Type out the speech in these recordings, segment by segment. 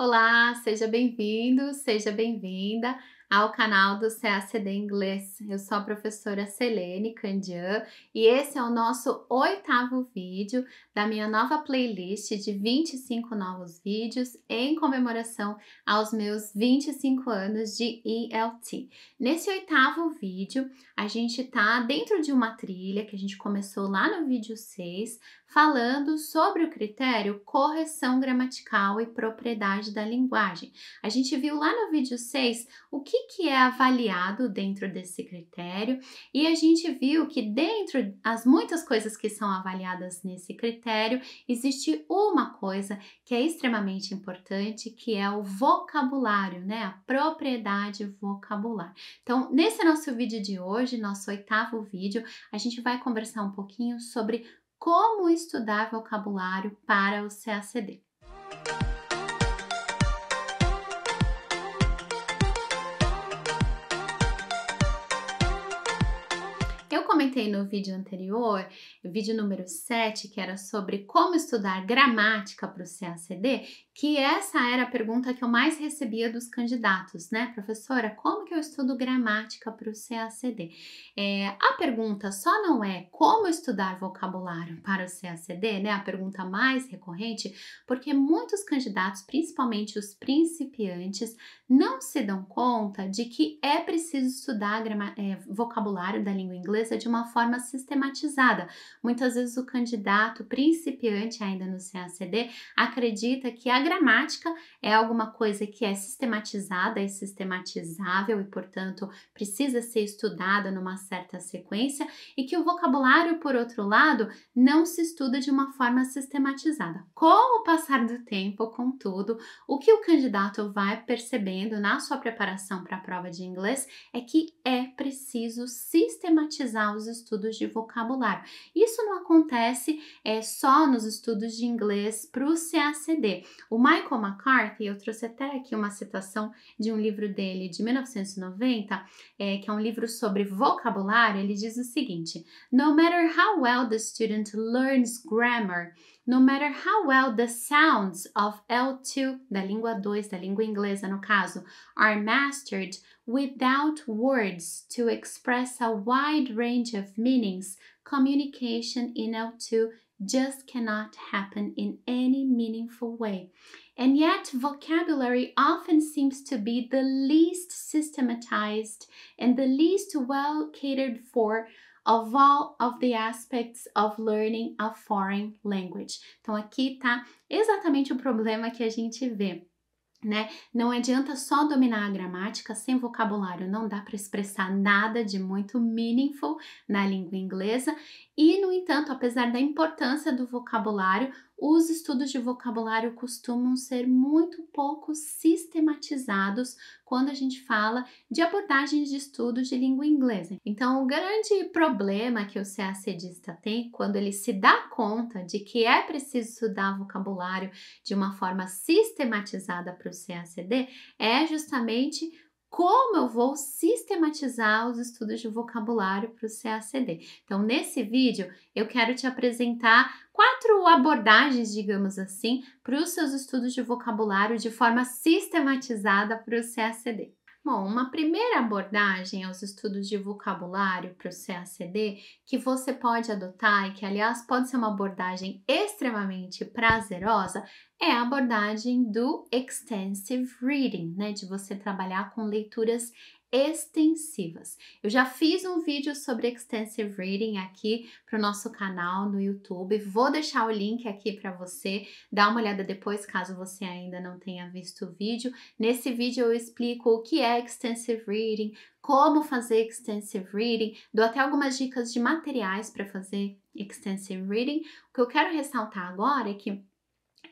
Olá, seja bem-vindo, seja bem-vinda ao canal do CACD Inglês. Eu sou a professora Selene Candian e esse é o nosso oitavo vídeo da minha nova playlist de 25 novos vídeos em comemoração aos meus 25 anos de ELT. Nesse oitavo vídeo, a gente tá dentro de uma trilha que a gente começou lá no vídeo 6, falando sobre o critério correção gramatical e propriedade da linguagem. A gente viu lá no vídeo 6 o que que, que é avaliado dentro desse critério e a gente viu que dentro as muitas coisas que são avaliadas nesse critério, existe uma coisa que é extremamente importante, que é o vocabulário, né? A propriedade vocabular. Então, nesse nosso vídeo de hoje, nosso oitavo vídeo, a gente vai conversar um pouquinho sobre como estudar vocabulário para o CACD. comentei no vídeo anterior, vídeo número 7, que era sobre como estudar gramática para o CACD, que essa era a pergunta que eu mais recebia dos candidatos, né, professora? Como que eu estudo gramática para o CACD? É, a pergunta só não é como estudar vocabulário para o CACD, né? A pergunta mais recorrente, porque muitos candidatos, principalmente os principiantes, não se dão conta de que é preciso estudar é, vocabulário da língua inglesa de uma forma sistematizada. Muitas vezes o candidato principiante ainda no CACD acredita que a gramática é alguma coisa que é sistematizada e sistematizável e, portanto, precisa ser estudada numa certa sequência, e que o vocabulário, por outro lado, não se estuda de uma forma sistematizada. Com o passar do tempo, contudo, o que o candidato vai percebendo na sua preparação para a prova de inglês é que é preciso sistematizar os estudos de vocabulário. Isso não acontece é, só nos estudos de inglês para o CACD. O Michael McCarthy, eu trouxe até aqui uma citação de um livro dele de 1990, é, que é um livro sobre vocabulário, ele diz o seguinte: No matter how well the student learns grammar, no matter how well the sounds of L2, da língua 2, da língua inglesa no caso, are mastered without words to express a wide range of meanings, communication in L2 just cannot happen in any meaningful way. And yet, vocabulary often seems to be the least systematized and the least well catered for of all of the aspects of learning a foreign language. Então, aqui tá exatamente o problema que a gente vê. né? Não adianta só dominar a gramática sem vocabulário, não dá para expressar nada de muito meaningful na língua inglesa. E, no entanto, apesar da importância do vocabulário, os estudos de vocabulário costumam ser muito pouco sistematizados quando a gente fala de abordagens de estudos de língua inglesa. Então, o grande problema que o CACDista tem quando ele se dá conta de que é preciso estudar vocabulário de uma forma sistematizada para o CACD é justamente como eu vou sistematizar os estudos de vocabulário para o CACD. Então, nesse vídeo, eu quero te apresentar quatro abordagens, digamos assim, para os seus estudos de vocabulário de forma sistematizada para o CACD. Bom, uma primeira abordagem aos estudos de vocabulário para o CACD que você pode adotar e que, aliás, pode ser uma abordagem extremamente prazerosa é a abordagem do extensive reading, né, de você trabalhar com leituras extensivas. Eu já fiz um vídeo sobre extensive reading aqui para o nosso canal no YouTube. Vou deixar o link aqui para você dar uma olhada depois, caso você ainda não tenha visto o vídeo. Nesse vídeo eu explico o que é extensive reading, como fazer extensive reading, dou até algumas dicas de materiais para fazer extensive reading. O que eu quero ressaltar agora é que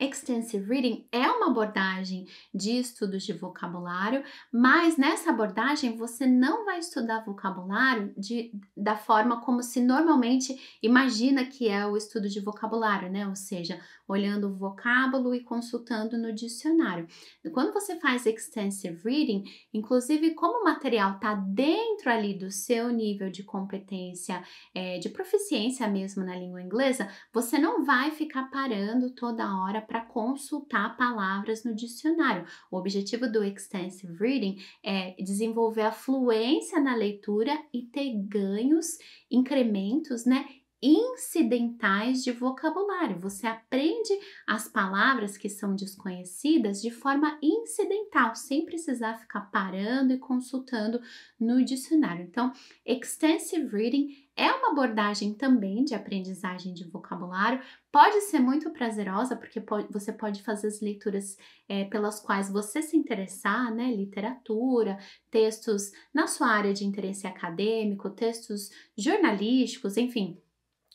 Extensive Reading é uma abordagem de estudos de vocabulário, mas nessa abordagem você não vai estudar vocabulário de, da forma como se normalmente imagina que é o estudo de vocabulário, né? Ou seja, olhando o vocábulo e consultando no dicionário. Quando você faz Extensive Reading, inclusive como o material está dentro ali do seu nível de competência, é, de proficiência mesmo na língua inglesa, você não vai ficar parando toda hora para consultar palavras no dicionário. O objetivo do extensive reading é desenvolver a fluência na leitura e ter ganhos, incrementos, né, incidentais de vocabulário. Você aprende as palavras que são desconhecidas de forma incidental, sem precisar ficar parando e consultando no dicionário. Então, extensive reading é uma abordagem também de aprendizagem de vocabulário, pode ser muito prazerosa, porque pode, você pode fazer as leituras é, pelas quais você se interessar, né? Literatura, textos na sua área de interesse acadêmico, textos jornalísticos, enfim,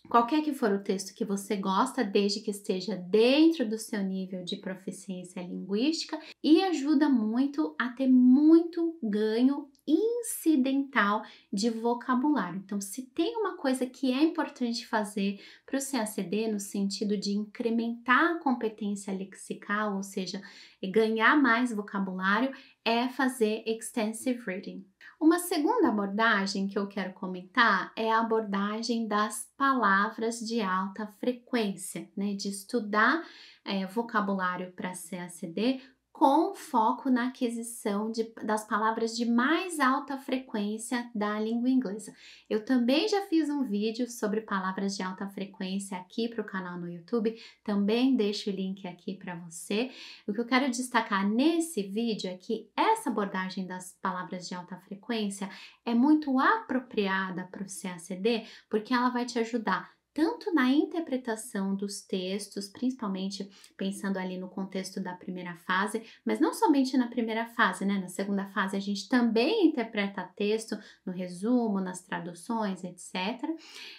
Qualquer que for o texto que você gosta, desde que esteja dentro do seu nível de proficiência linguística e ajuda muito a ter muito ganho incidental de vocabulário. Então, se tem uma coisa que é importante fazer para o CACD no sentido de incrementar a competência lexical, ou seja, é ganhar mais vocabulário, é fazer extensive reading. Uma segunda abordagem que eu quero comentar é a abordagem das palavras de alta frequência, né? De estudar é, vocabulário para CACD com foco na aquisição de, das palavras de mais alta frequência da língua inglesa. Eu também já fiz um vídeo sobre palavras de alta frequência aqui para o canal no YouTube, também deixo o link aqui para você. O que eu quero destacar nesse vídeo é que essa abordagem das palavras de alta frequência é muito apropriada para o CACD, porque ela vai te ajudar tanto na interpretação dos textos, principalmente pensando ali no contexto da primeira fase, mas não somente na primeira fase, né? Na segunda fase a gente também interpreta texto no resumo, nas traduções, etc.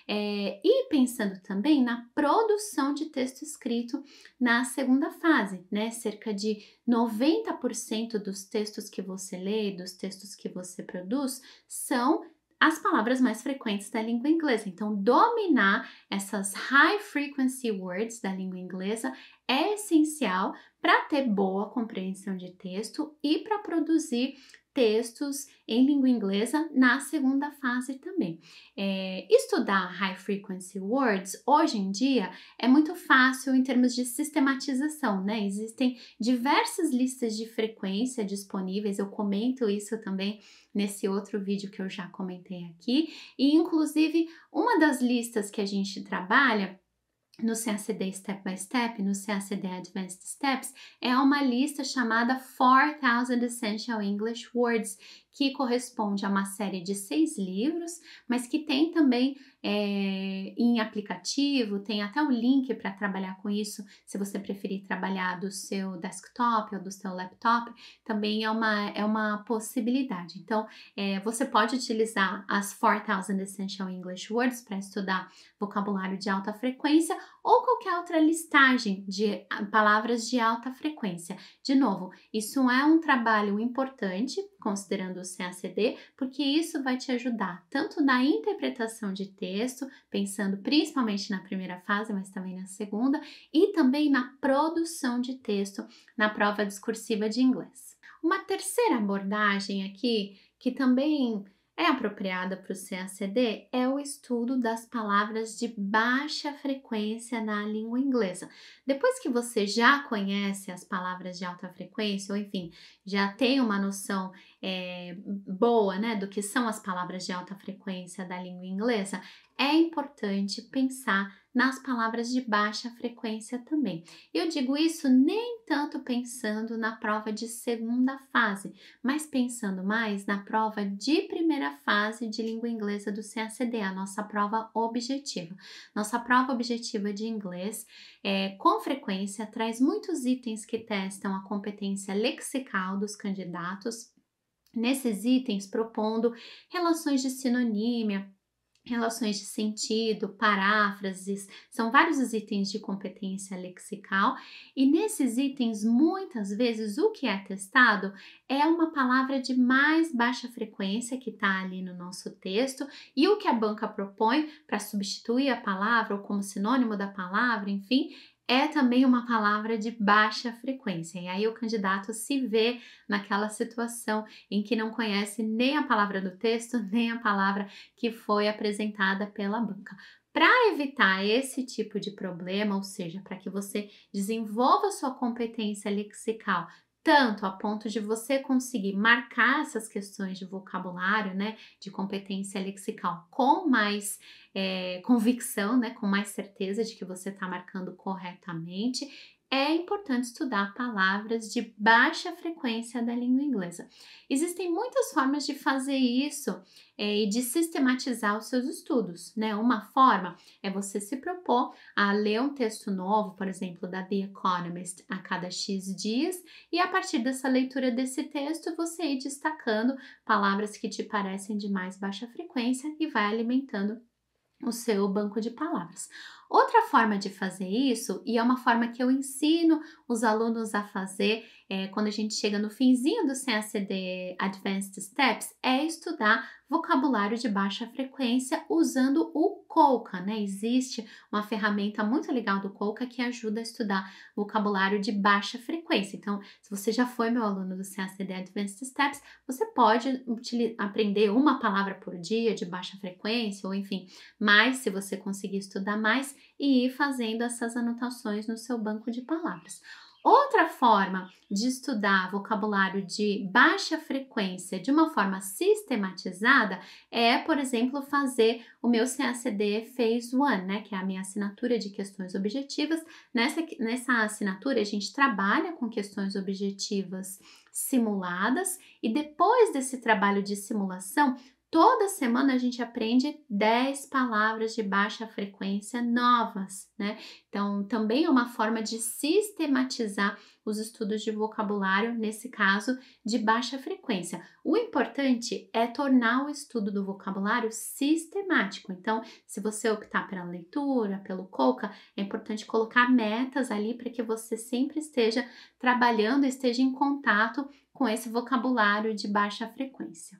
É, e pensando também na produção de texto escrito na segunda fase, né? Cerca de 90% dos textos que você lê, dos textos que você produz, são as palavras mais frequentes da língua inglesa. Então, dominar essas high frequency words da língua inglesa é essencial para ter boa compreensão de texto e para produzir textos em língua inglesa na segunda fase também. É, estudar High Frequency Words hoje em dia é muito fácil em termos de sistematização, né? Existem diversas listas de frequência disponíveis, eu comento isso também nesse outro vídeo que eu já comentei aqui, e inclusive uma das listas que a gente trabalha no CACD Step by Step, no CACD Advanced Steps, é uma lista chamada 4000 Essential English Words, que corresponde a uma série de seis livros, mas que tem também é, em aplicativo, tem até o link para trabalhar com isso, se você preferir trabalhar do seu desktop ou do seu laptop, também é uma, é uma possibilidade. Então, é, você pode utilizar as 4000 Essential English Words para estudar vocabulário de alta frequência ou qualquer outra listagem de ah, palavras de alta frequência. De novo, isso é um trabalho importante considerando o CACD, porque isso vai te ajudar tanto na interpretação de texto, pensando principalmente na primeira fase, mas também na segunda, e também na produção de texto na prova discursiva de inglês. Uma terceira abordagem aqui, que também é apropriada para o CACD é o estudo das palavras de baixa frequência na língua inglesa. Depois que você já conhece as palavras de alta frequência, ou enfim, já tem uma noção é, boa né, do que são as palavras de alta frequência da língua inglesa, é importante pensar nas palavras de baixa frequência também. Eu digo isso nem tanto pensando na prova de segunda fase, mas pensando mais na prova de primeira fase de língua inglesa do CACD, a nossa prova objetiva. Nossa prova objetiva de inglês, é, com frequência, traz muitos itens que testam a competência lexical dos candidatos, nesses itens propondo relações de sinonímia, relações de sentido, paráfrases, são vários os itens de competência lexical, e nesses itens, muitas vezes, o que é testado é uma palavra de mais baixa frequência que está ali no nosso texto, e o que a banca propõe para substituir a palavra ou como sinônimo da palavra, enfim, é também uma palavra de baixa frequência. E aí o candidato se vê naquela situação em que não conhece nem a palavra do texto, nem a palavra que foi apresentada pela banca. Para evitar esse tipo de problema, ou seja, para que você desenvolva sua competência lexical tanto a ponto de você conseguir marcar essas questões de vocabulário, né, de competência lexical com mais é, convicção, né, com mais certeza de que você está marcando corretamente é importante estudar palavras de baixa frequência da língua inglesa. Existem muitas formas de fazer isso é, e de sistematizar os seus estudos, né? Uma forma é você se propor a ler um texto novo, por exemplo, da The Economist, a cada X dias, e a partir dessa leitura desse texto você ir destacando palavras que te parecem de mais baixa frequência e vai alimentando o seu banco de palavras. Outra forma de fazer isso, e é uma forma que eu ensino os alunos a fazer é, quando a gente chega no finzinho do CACD Advanced Steps, é estudar vocabulário de baixa frequência usando o Colca, né? Existe uma ferramenta muito legal do Colca que ajuda a estudar vocabulário de baixa frequência. Então, se você já foi meu aluno do CACD Advanced Steps, você pode aprender uma palavra por dia de baixa frequência, ou enfim, mais se você conseguir estudar mais e ir fazendo essas anotações no seu banco de palavras. Outra forma de estudar vocabulário de baixa frequência de uma forma sistematizada é, por exemplo, fazer o meu CACD Phase 1, né, que é a minha assinatura de questões objetivas. Nessa, nessa assinatura, a gente trabalha com questões objetivas simuladas e depois desse trabalho de simulação, Toda semana a gente aprende 10 palavras de baixa frequência novas, né? Então, também é uma forma de sistematizar os estudos de vocabulário, nesse caso, de baixa frequência. O importante é tornar o estudo do vocabulário sistemático. Então, se você optar pela leitura, pelo coca, é importante colocar metas ali para que você sempre esteja trabalhando, esteja em contato com esse vocabulário de baixa frequência.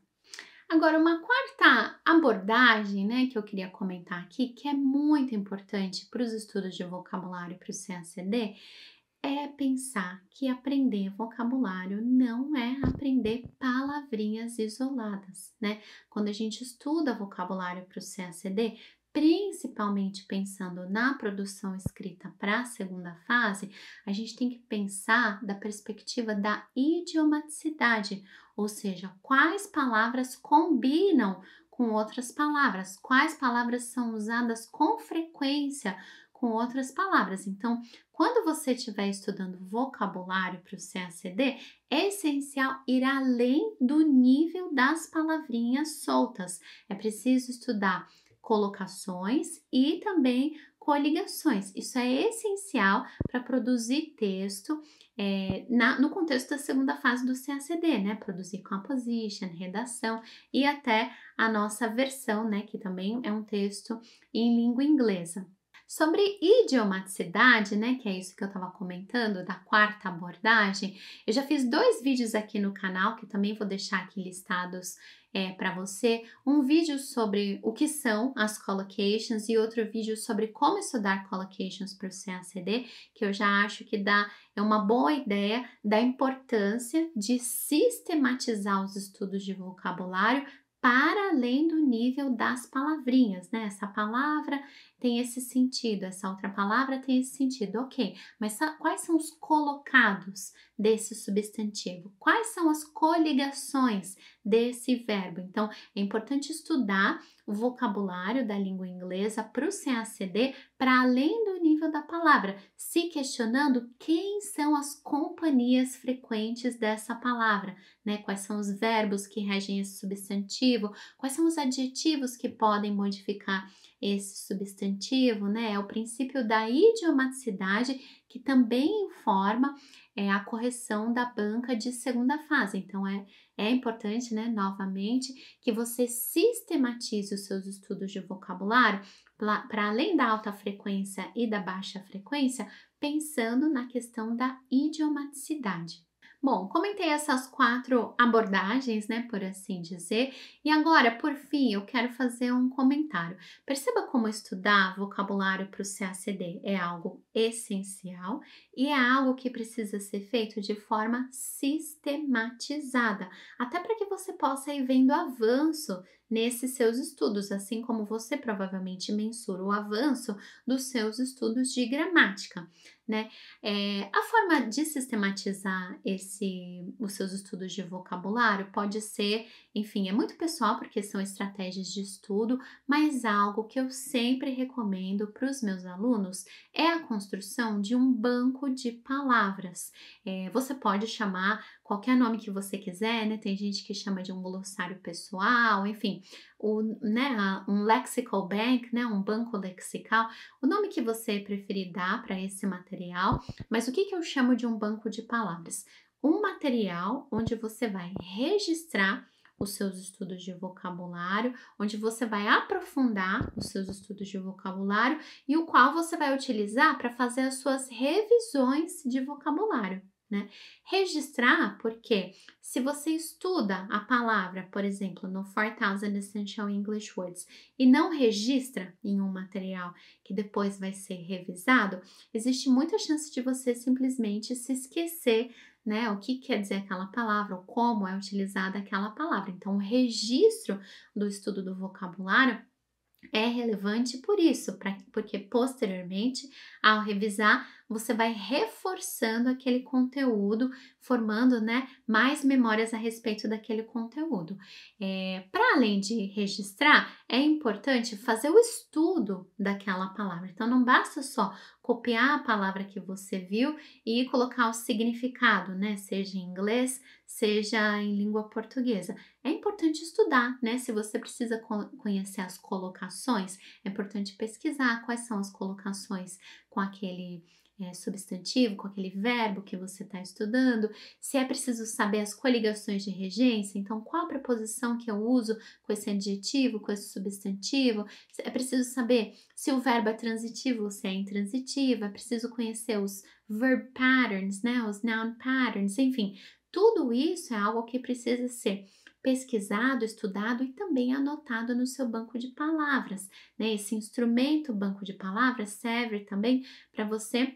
Agora, uma quarta abordagem né, que eu queria comentar aqui, que é muito importante para os estudos de vocabulário e para o CACD, é pensar que aprender vocabulário não é aprender palavrinhas isoladas, né? Quando a gente estuda vocabulário para o CACD, principalmente pensando na produção escrita para a segunda fase, a gente tem que pensar da perspectiva da idiomaticidade, ou seja, quais palavras combinam com outras palavras, quais palavras são usadas com frequência com outras palavras. Então, quando você estiver estudando vocabulário para o CACD, é essencial ir além do nível das palavrinhas soltas. É preciso estudar colocações e também coligações. Isso é essencial para produzir texto é, na, no contexto da segunda fase do CACD, né? Produzir composition, redação e até a nossa versão, né? Que também é um texto em língua inglesa. Sobre idiomaticidade, né, que é isso que eu estava comentando, da quarta abordagem, eu já fiz dois vídeos aqui no canal que também vou deixar aqui listados é, para você um vídeo sobre o que são as collocations e outro vídeo sobre como estudar collocations para o CACD, que eu já acho que dá é uma boa ideia da importância de sistematizar os estudos de vocabulário para além do nível das palavrinhas, né? Essa palavra, tem esse sentido, essa outra palavra tem esse sentido, ok. Mas quais são os colocados desse substantivo? Quais são as coligações desse verbo? Então, é importante estudar o vocabulário da língua inglesa para o CACD, para além do nível da palavra, se questionando quem são as companhias frequentes dessa palavra, né? Quais são os verbos que regem esse substantivo? Quais são os adjetivos que podem modificar esse substantivo, né? É o princípio da idiomaticidade que também informa é, a correção da banca de segunda fase. Então é, é importante, né, novamente, que você sistematize os seus estudos de vocabulário para além da alta frequência e da baixa frequência, pensando na questão da idiomaticidade. Bom, comentei essas quatro abordagens, né, por assim dizer, e agora, por fim, eu quero fazer um comentário. Perceba como estudar vocabulário para o CACD é algo essencial e é algo que precisa ser feito de forma sistematizada, até para que você possa ir vendo avanço nesses seus estudos, assim como você provavelmente mensura o avanço dos seus estudos de gramática. Né? É, a forma de sistematizar esse, os seus estudos de vocabulário pode ser, enfim, é muito pessoal porque são estratégias de estudo, mas algo que eu sempre recomendo para os meus alunos é a construção de um banco de palavras. É, você pode chamar qualquer nome que você quiser, né? Tem gente que chama de um glossário pessoal, enfim, o, né, um lexical bank, né, um banco lexical, o nome que você preferir dar para esse material, mas o que, que eu chamo de um banco de palavras? Um material onde você vai registrar os seus estudos de vocabulário, onde você vai aprofundar os seus estudos de vocabulário e o qual você vai utilizar para fazer as suas revisões de vocabulário. Né? Registrar, porque se você estuda a palavra, por exemplo, no 4000 Essential English Words, e não registra em um material que depois vai ser revisado, existe muita chance de você simplesmente se esquecer né, o que quer dizer aquela palavra, ou como é utilizada aquela palavra. Então, o registro do estudo do vocabulário é relevante por isso, pra, porque posteriormente, ao revisar, você vai reforçando aquele conteúdo, formando né, mais memórias a respeito daquele conteúdo. É, Para além de registrar, é importante fazer o estudo daquela palavra. Então, não basta só copiar a palavra que você viu e colocar o significado, né? Seja em inglês, seja em língua portuguesa. É importante estudar, né? Se você precisa conhecer as colocações, é importante pesquisar quais são as colocações com aquele é, substantivo, com aquele verbo que você está estudando, se é preciso saber as coligações de regência, então qual a preposição que eu uso com esse adjetivo, com esse substantivo, é preciso saber se o verbo é transitivo ou se é intransitivo, é preciso conhecer os verb patterns, né, os noun patterns, enfim, tudo isso é algo que precisa ser pesquisado, estudado e também anotado no seu banco de palavras. Né? Esse instrumento banco de palavras serve também para você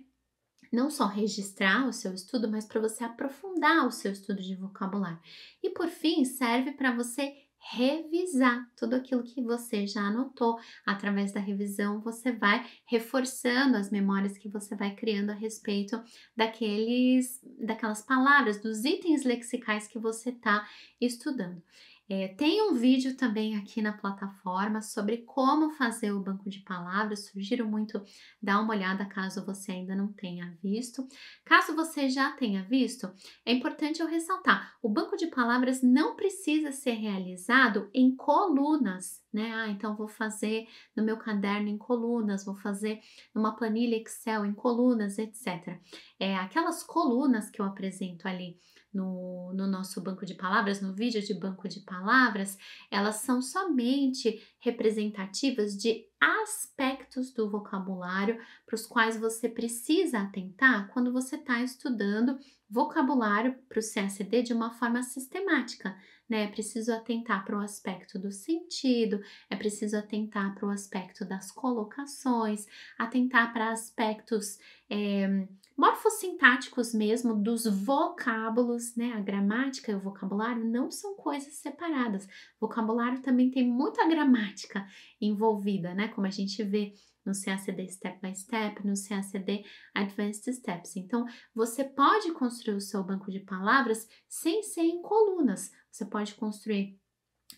não só registrar o seu estudo, mas para você aprofundar o seu estudo de vocabulário. E por fim, serve para você revisar tudo aquilo que você já anotou. Através da revisão, você vai reforçando as memórias que você vai criando a respeito daqueles, daquelas palavras, dos itens lexicais que você está estudando. É, tem um vídeo também aqui na plataforma sobre como fazer o banco de palavras. Sugiro muito dar uma olhada caso você ainda não tenha visto. Caso você já tenha visto, é importante eu ressaltar: o banco de palavras não precisa ser realizado em colunas, né? Ah, então vou fazer no meu caderno em colunas, vou fazer numa planilha Excel em colunas, etc. É, aquelas colunas que eu apresento ali no, no nosso banco de palavras, no vídeo de banco de palavras, elas são somente representativas de aspectos do vocabulário para os quais você precisa atentar quando você está estudando vocabulário para o CSD de uma forma sistemática. Né? É preciso atentar para o aspecto do sentido, é preciso atentar para o aspecto das colocações, atentar para aspectos é, morfossintáticos mesmo dos vocábulos, né? A gramática e o vocabulário não são coisas separadas. vocabulário também tem muita gramática envolvida, né? Como a gente vê no CACD Step by Step, no CACD Advanced Steps. Então, você pode construir o seu banco de palavras sem ser em colunas. Você pode construir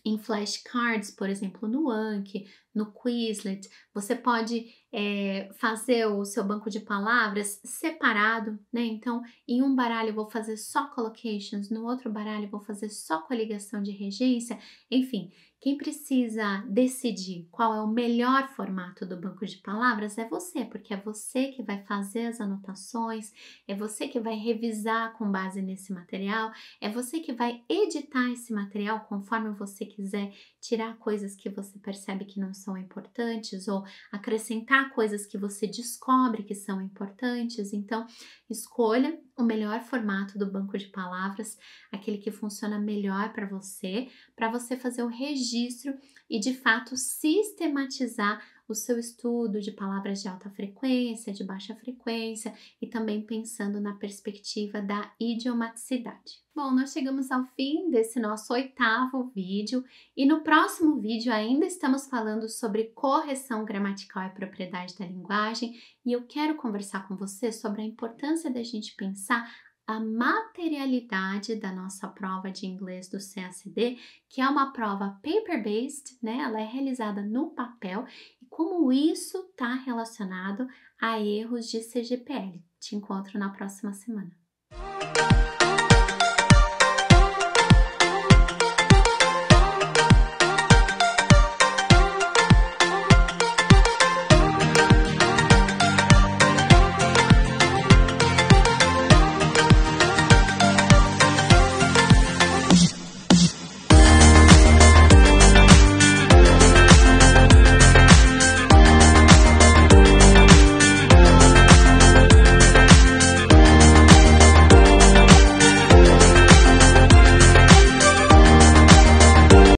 em flashcards, por exemplo, no Anki, no Quizlet, você pode é, fazer o seu banco de palavras separado, né? Então, em um baralho eu vou fazer só collocations, no outro baralho eu vou fazer só coligação de regência. Enfim, quem precisa decidir qual é o melhor formato do banco de palavras é você, porque é você que vai fazer as anotações, é você que vai revisar com base nesse material, é você que vai editar esse material conforme você quiser, tirar coisas que você percebe que não são importantes ou acrescentar coisas que você descobre que são importantes. Então, escolha o melhor formato do banco de palavras, aquele que funciona melhor para você, para você fazer o registro e de fato sistematizar o seu estudo de palavras de alta frequência, de baixa frequência e também pensando na perspectiva da idiomaticidade. Bom, nós chegamos ao fim desse nosso oitavo vídeo e no próximo vídeo ainda estamos falando sobre correção gramatical e propriedade da linguagem e eu quero conversar com você sobre a importância da gente pensar alcançar a materialidade da nossa prova de inglês do CACD, que é uma prova paper-based, né? Ela é realizada no papel e como isso está relacionado a erros de CGPL. Te encontro na próxima semana.